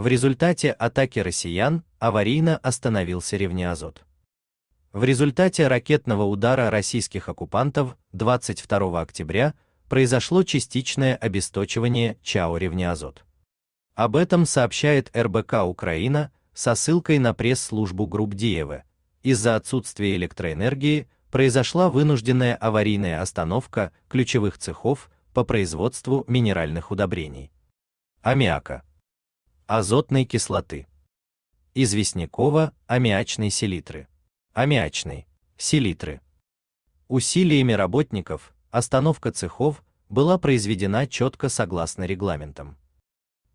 В результате атаки россиян аварийно остановился ревнеазот. В результате ракетного удара российских оккупантов 22 октября произошло частичное обесточивание ЧАО «Ревнеазот». Об этом сообщает РБК Украина со ссылкой на пресс-службу групп Диевы. Из-за отсутствия электроэнергии произошла вынужденная аварийная остановка ключевых цехов по производству минеральных удобрений. Аммиака – азотной кислоты, известнякова, аммиачной селитры, аммиачной селитры. Усилиями работников остановка цехов была произведена четко согласно регламентам.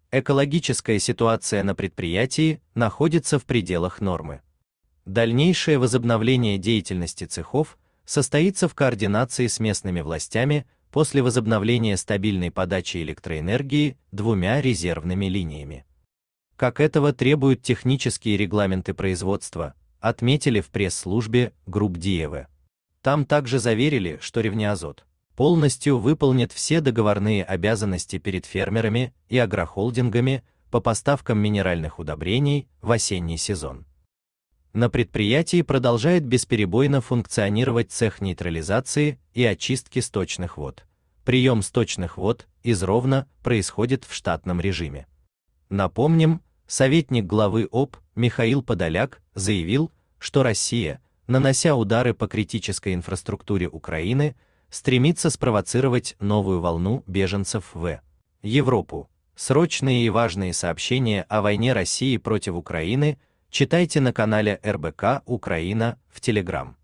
Экологическая ситуация на предприятии находится в пределах нормы. Дальнейшее возобновление деятельности цехов состоится в координации с местными властями после возобновления стабильной подачи электроэнергии двумя резервными линиями как этого требуют технические регламенты производства, отметили в пресс-службе групп Диевы. Там также заверили, что Ревнеазот полностью выполнит все договорные обязанности перед фермерами и агрохолдингами по поставкам минеральных удобрений в осенний сезон. На предприятии продолжает бесперебойно функционировать цех нейтрализации и очистки сточных вод. Прием сточных вод из Ровно происходит в штатном режиме. Напомним, советник главы ОП Михаил Подоляк заявил, что Россия, нанося удары по критической инфраструктуре Украины, стремится спровоцировать новую волну беженцев в Европу. Срочные и важные сообщения о войне России против Украины читайте на канале РБК Украина в Телеграм.